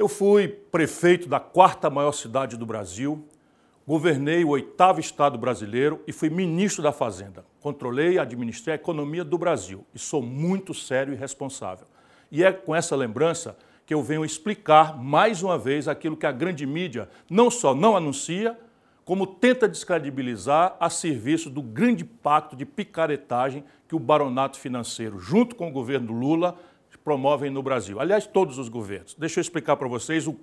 Eu fui prefeito da quarta maior cidade do Brasil, governei o oitavo estado brasileiro e fui ministro da Fazenda. Controlei e administrei a economia do Brasil e sou muito sério e responsável. E é com essa lembrança que eu venho explicar mais uma vez aquilo que a grande mídia não só não anuncia, como tenta descredibilizar a serviço do grande pacto de picaretagem que o baronato financeiro, junto com o governo Lula, promovem no Brasil. Aliás, todos os governos. Deixa eu explicar para vocês o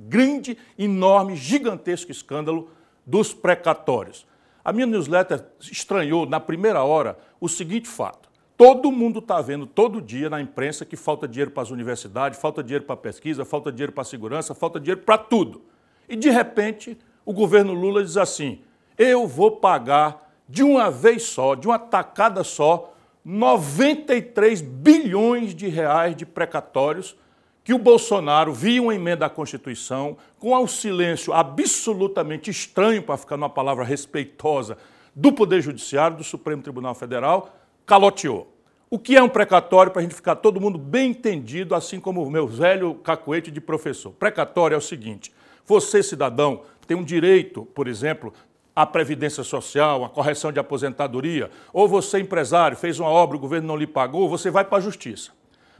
grande, enorme, gigantesco escândalo dos precatórios. A minha newsletter estranhou na primeira hora o seguinte fato. Todo mundo está vendo todo dia na imprensa que falta dinheiro para as universidades, falta dinheiro para a pesquisa, falta dinheiro para a segurança, falta dinheiro para tudo. E de repente, o governo Lula diz assim: eu vou pagar de uma vez só, de uma tacada só, 93 bilhões de reais de precatórios que o Bolsonaro, via uma emenda à Constituição, com um silêncio absolutamente estranho, para ficar numa palavra respeitosa, do Poder Judiciário, do Supremo Tribunal Federal, caloteou. O que é um precatório, para a gente ficar todo mundo bem entendido, assim como o meu velho cacoete de professor? Precatório é o seguinte: você, cidadão, tem um direito, por exemplo, a previdência social, a correção de aposentadoria, ou você, empresário, fez uma obra, o governo não lhe pagou, você vai para a justiça.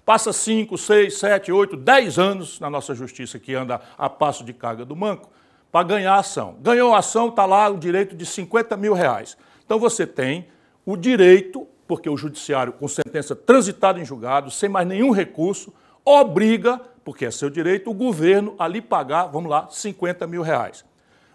Passa 5, 6, 7, 8, 10 anos na nossa justiça, que anda a passo de carga do manco, para ganhar a ação. Ganhou a ação, está lá o direito de 50 mil reais. Então você tem o direito, porque o judiciário, com sentença transitada em julgado, sem mais nenhum recurso, obriga, porque é seu direito, o governo a lhe pagar, vamos lá, 50 mil reais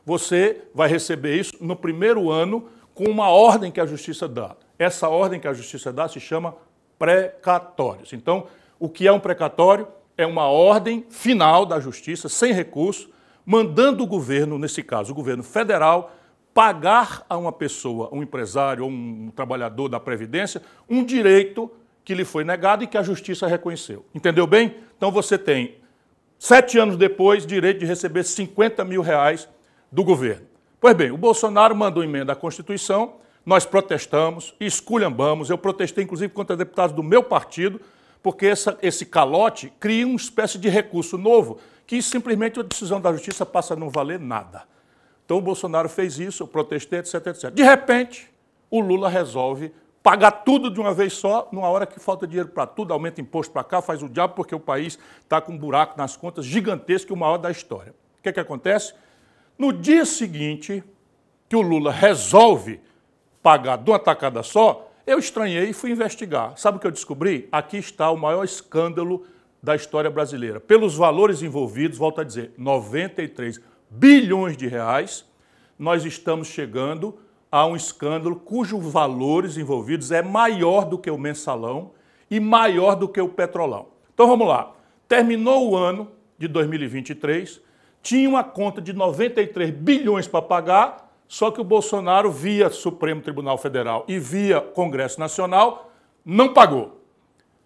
você vai receber isso no primeiro ano com uma ordem que a justiça dá. Essa ordem que a justiça dá se chama precatórios. Então, o que é um precatório? É uma ordem final da justiça, sem recurso, mandando o governo, nesse caso o governo federal, pagar a uma pessoa, um empresário ou um trabalhador da Previdência, um direito que lhe foi negado e que a justiça reconheceu. Entendeu bem? Então você tem, sete anos depois, direito de receber 50 mil reais do governo. Pois bem, o Bolsonaro mandou emenda à Constituição, nós protestamos, esculhambamos, eu protestei inclusive contra deputados do meu partido, porque essa, esse calote cria uma espécie de recurso novo que simplesmente a decisão da justiça passa a não valer nada. Então o Bolsonaro fez isso, eu protestei, etc, etc. De repente, o Lula resolve pagar tudo de uma vez só, numa hora que falta dinheiro para tudo, aumenta imposto para cá, faz o diabo, porque o país está com um buraco nas contas gigantesco, o maior da história. O que, é que acontece? No dia seguinte, que o Lula resolve pagar de uma tacada só, eu estranhei e fui investigar. Sabe o que eu descobri? Aqui está o maior escândalo da história brasileira. Pelos valores envolvidos, volto a dizer, 93 bilhões de reais, nós estamos chegando a um escândalo cujos valores envolvidos é maior do que o mensalão e maior do que o petrolão. Então vamos lá. Terminou o ano de 2023 tinha uma conta de 93 bilhões para pagar, só que o Bolsonaro, via Supremo Tribunal Federal e via Congresso Nacional, não pagou.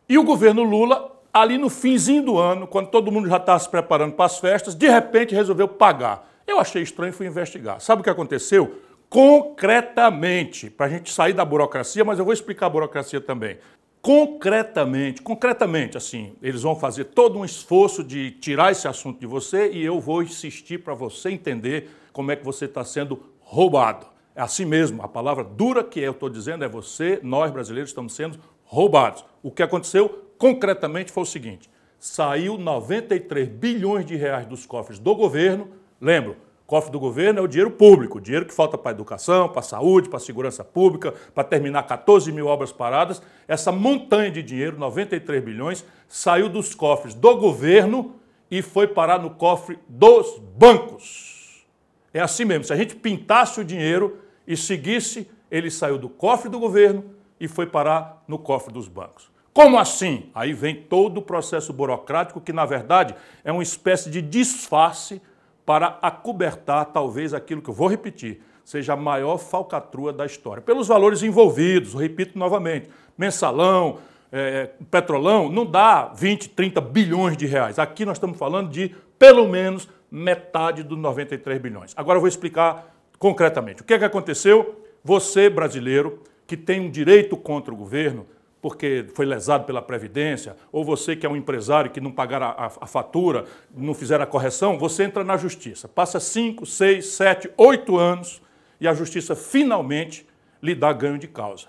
E o governo Lula, ali no finzinho do ano, quando todo mundo já estava se preparando para as festas, de repente resolveu pagar. Eu achei estranho e fui investigar. Sabe o que aconteceu? Concretamente, para a gente sair da burocracia, mas eu vou explicar a burocracia também concretamente, concretamente, assim, eles vão fazer todo um esforço de tirar esse assunto de você e eu vou insistir para você entender como é que você está sendo roubado. É assim mesmo, a palavra dura que eu estou dizendo é você, nós brasileiros estamos sendo roubados. O que aconteceu concretamente foi o seguinte: saiu 93 bilhões de reais dos cofres do governo, lembro, cofre do governo é o dinheiro público, o dinheiro que falta para a educação, para a saúde, para a segurança pública, para terminar 14 mil obras paradas. Essa montanha de dinheiro, 93 bilhões, saiu dos cofres do governo e foi parar no cofre dos bancos. É assim mesmo. Se a gente pintasse o dinheiro e seguisse, ele saiu do cofre do governo e foi parar no cofre dos bancos. Como assim? Aí vem todo o processo burocrático que, na verdade, é uma espécie de disfarce para acobertar talvez aquilo que eu vou repetir, seja a maior falcatrua da história. Pelos valores envolvidos, repito novamente, mensalão, é, é petrolão, não dá 20, 30 bilhões de reais. Aqui nós estamos falando de pelo menos metade dos 93 bilhões. Agora eu vou explicar concretamente. O que é que aconteceu? Você, brasileiro, que tem um direito contra o governo, porque foi lesado pela Previdência, ou você que é um empresário que não pagar a, a, fatura, não fizer a correção, você entra na justiça. Passa 5, 6, 7, 8 anos e a justiça finalmente lhe dá ganho de causa.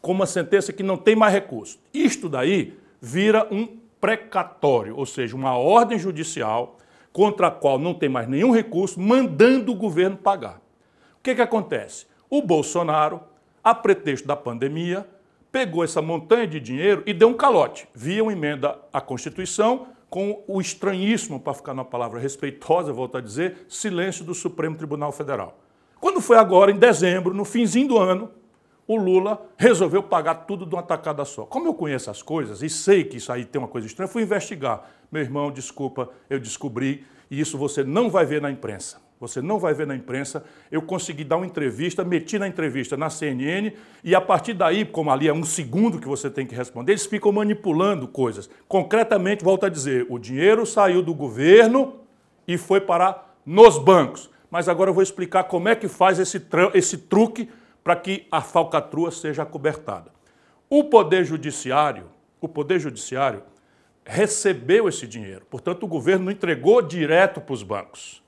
Com uma sentença que não tem mais recurso. Isto daí vira um precatório, ou seja, uma ordem judicial contra a qual não tem mais nenhum recurso, mandando o governo pagar. O que, que acontece? O Bolsonaro, a pretexto da pandemia, pegou essa montanha de dinheiro e deu um calote, via uma emenda à Constituição, com o estranhíssimo, para ficar na palavra respeitosa, volto a dizer, silêncio do Supremo Tribunal Federal. Quando foi agora, em dezembro, no finzinho do ano, o Lula resolveu pagar tudo de uma tacada só. Como eu conheço as coisas e sei que isso aí tem uma coisa estranha, fui investigar. Meu irmão, desculpa, eu descobri, e isso você não vai ver na imprensa você não vai ver na imprensa. Eu consegui dar uma entrevista, meti na entrevista na CNN, e a partir daí, como ali é um segundo que você tem que responder, eles ficam manipulando coisas. Concretamente, volto a dizer, o dinheiro saiu do governo e foi parar nos bancos. Mas agora eu vou explicar como é que faz esse, esse truque para que a falcatrua seja cobertada. O Poder Judiciário, o Poder Judiciário recebeu esse dinheiro, portanto, o governo não entregou direto para os bancos.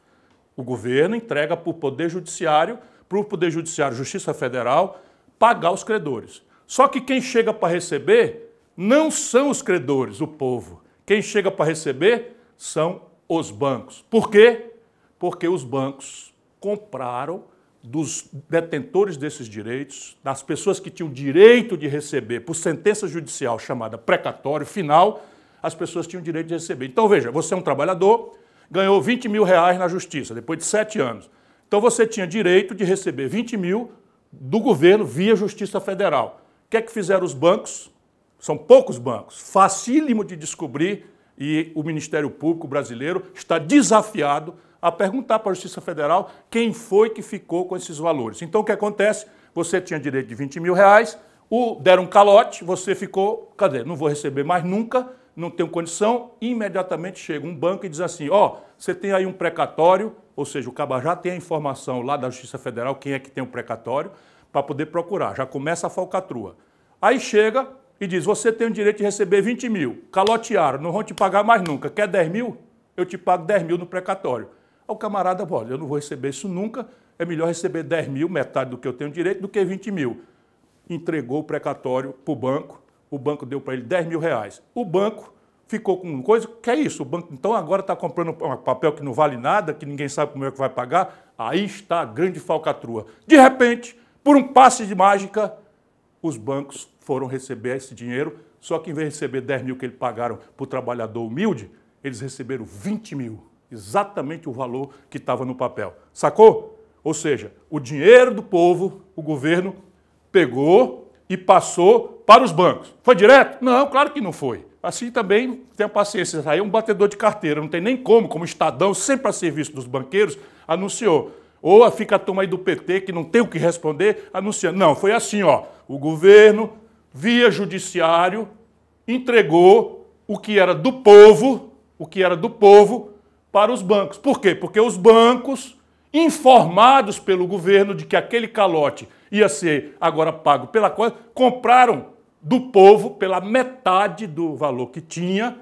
O governo entrega para o Poder Judiciário, para o Poder Judiciário, Justiça Federal, pagar os credores. Só que quem chega para receber não são os credores, o povo. Quem chega para receber são os bancos. Por quê? Porque os bancos compraram dos detentores desses direitos, das pessoas que tinham direito de receber por sentença judicial chamada precatório final, as pessoas tinham direito de receber. Então veja, você é um trabalhador, ganhou 20 mil reais na justiça, depois de sete anos. Então você tinha direito de receber 20 mil do governo via Justiça Federal. O que é que fizeram os bancos? São poucos bancos, facílimo de descobrir, e o Ministério Público brasileiro está desafiado a perguntar para a Justiça Federal quem foi que ficou com esses valores. Então o que acontece? Você tinha direito de 20 mil reais, o, deram um calote, você ficou, cadê? Não vou receber mais nunca, não tenho condição. Imediatamente chega um banco e diz assim: ó, oh, você tem aí um precatório, ou seja, o Caba já tem a informação lá da Justiça Federal, quem é que tem o um precatório, para poder procurar. Já começa a falcatrua. Aí chega e diz: você tem o direito de receber 20 mil, calotearam, não vão te pagar mais nunca. Quer 10 mil? Eu te pago 10 mil no precatório. Aí o camarada, olha, eu não vou receber isso nunca, é melhor receber 10 mil, metade do que eu tenho direito, do que 20 mil entregou o precatório para o banco, o banco deu para ele 10 mil reais. O banco ficou com coisa, que é isso, o banco então agora está comprando um papel que não vale nada, que ninguém sabe como é que vai pagar, aí está a grande falcatrua. De repente, por um passe de mágica, os bancos foram receber esse dinheiro, só que em vez de receber 10 mil que eles pagaram para o trabalhador humilde, eles receberam 20 mil, exatamente o valor que estava no papel. Sacou? Ou seja, o dinheiro do povo, o governo pegou e passou para os bancos. Foi direto? Não, claro que não foi. Assim também, tenha paciência, aí é um batedor de carteira, não tem nem como, como Estadão, sempre a serviço dos banqueiros, anunciou. Ou fica a turma aí do PT, que não tem o que responder, anunciando. Não, foi assim, ó. O governo, via judiciário, entregou o que era do povo, o que era do povo, para os bancos. Por quê? Porque os bancos, informados pelo governo de que aquele calote ia ser agora pago pela coisa, compraram do povo pela metade do valor que tinha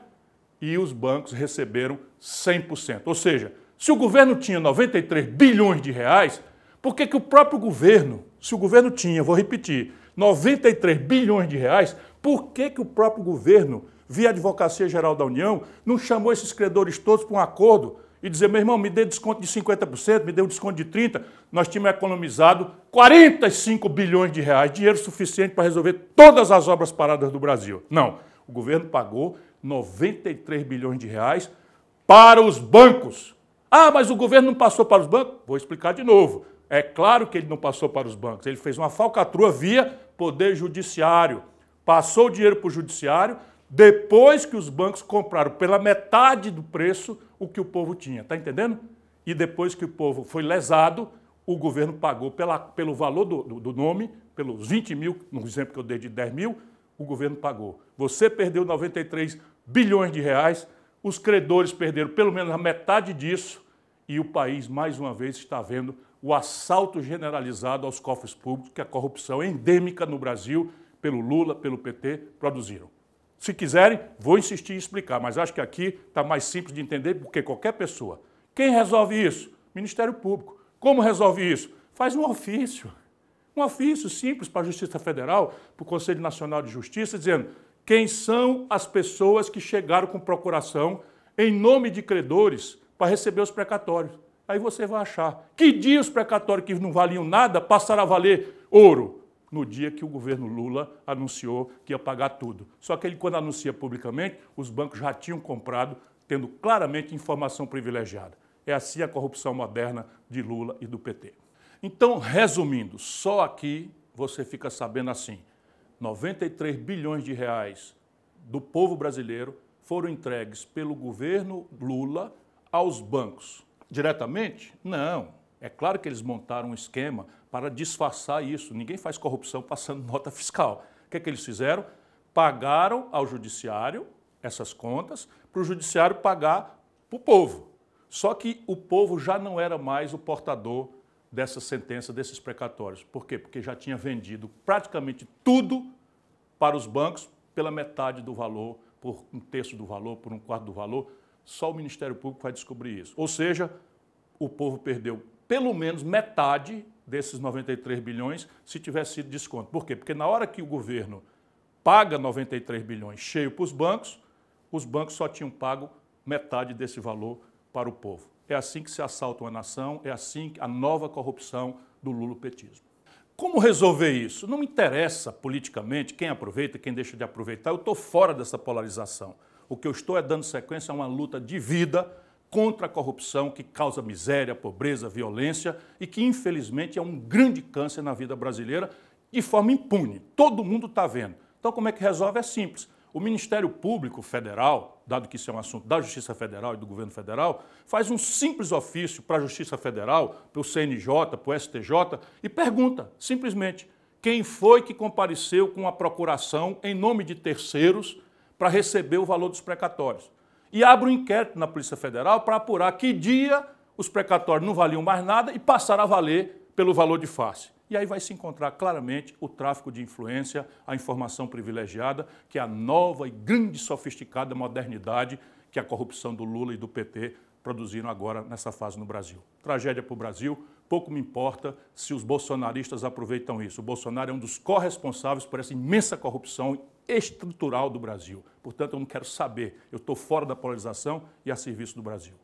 e os bancos receberam 100%. Ou seja, se o governo tinha 93 bilhões de reais, por que, que o próprio governo, se o governo tinha, vou repetir, 93 bilhões de reais, por que, que o próprio governo, via Advocacia Geral da União, não chamou esses credores todos para um acordo e dizer, meu irmão, me dê desconto de 50%, me dê um desconto de 30%, nós tínhamos economizado 45 bilhões de reais, dinheiro suficiente para resolver todas as obras paradas do Brasil. Não, o governo pagou 93 bilhões de reais para os bancos. Ah, mas o governo não passou para os bancos? Vou explicar de novo. É claro que ele não passou para os bancos, ele fez uma falcatrua via Poder Judiciário. Passou o dinheiro para o Judiciário, depois que os bancos compraram pela metade do preço o que o povo tinha. Está entendendo? E depois que o povo foi lesado, o governo pagou pela, pelo valor do, do, do nome, pelos 20 mil, no exemplo que eu dei de 10 mil, o governo pagou. Você perdeu 93 bilhões de reais, os credores perderam pelo menos a metade disso e o país, mais uma vez, está vendo o assalto generalizado aos cofres públicos que a corrupção endêmica no Brasil, pelo Lula, pelo PT, produziram. Se quiserem, vou insistir em explicar, mas acho que aqui está mais simples de entender porque qualquer pessoa. Quem resolve isso? Ministério Público. Como resolve isso? Faz um ofício. Um ofício simples para a Justiça Federal, para o Conselho Nacional de Justiça, dizendo quem são as pessoas que chegaram com procuração em nome de credores para receber os precatórios. Aí você vai achar que dia os precatórios que não valiam nada passaram a valer ouro no dia que o governo Lula anunciou que ia pagar tudo. Só que ele, quando anuncia publicamente, os bancos já tinham comprado, tendo claramente informação privilegiada. É assim a corrupção moderna de Lula e do PT. Então, resumindo, só aqui você fica sabendo assim: 93 bilhões de reais do povo brasileiro foram entregues pelo governo Lula aos bancos. Diretamente? Não, é claro que eles montaram um esquema para disfarçar isso. Ninguém faz corrupção passando nota fiscal. O que é que eles fizeram? Pagaram ao judiciário essas contas para o judiciário pagar para o povo. Só que o povo já não era mais o portador dessa sentença, desses precatórios. Por quê? Porque já tinha vendido praticamente tudo para os bancos pela metade do valor, por um terço do valor, por um quarto do valor. Só o Ministério Público vai descobrir isso. Ou seja, o povo perdeu pelo menos metade desses 93 bilhões se tivesse sido desconto. Por quê? Porque na hora que o governo paga 93 bilhões cheio para os bancos, os bancos só tinham pago metade desse valor para o povo. É assim que se assalta uma nação, é assim que a nova corrupção do lulopetismo. Como resolver isso? Não me interessa politicamente quem aproveita, quem deixa de aproveitar. Eu estou fora dessa polarização. O que eu estou é dando sequência a uma luta de vida contra a corrupção que causa miséria, pobreza, violência e que, infelizmente, é um grande câncer na vida brasileira de forma impune. Todo mundo está vendo. Então, como é que resolve? É simples. O Ministério Público Federal, dado que isso é um assunto da Justiça Federal e do governo federal, faz um simples ofício para a Justiça Federal, para o CNJ, para o STJ e pergunta, simplesmente, quem foi que compareceu com a procuração em nome de terceiros para receber o valor dos precatórios e abre um inquérito na Polícia Federal para apurar que dia os precatórios não valiam mais nada e passaram a valer pelo valor de face. E aí vai se encontrar claramente o tráfico de influência, a informação privilegiada, que é a nova e grande sofisticada modernidade que a corrupção do Lula e do PT produziram agora nessa fase no Brasil. Tragédia para o Brasil, pouco me importa se os bolsonaristas aproveitam isso. O Bolsonaro é um dos corresponsáveis por essa imensa corrupção estrutural do Brasil. Portanto, eu não quero saber. Eu estou fora da polarização e a serviço do Brasil.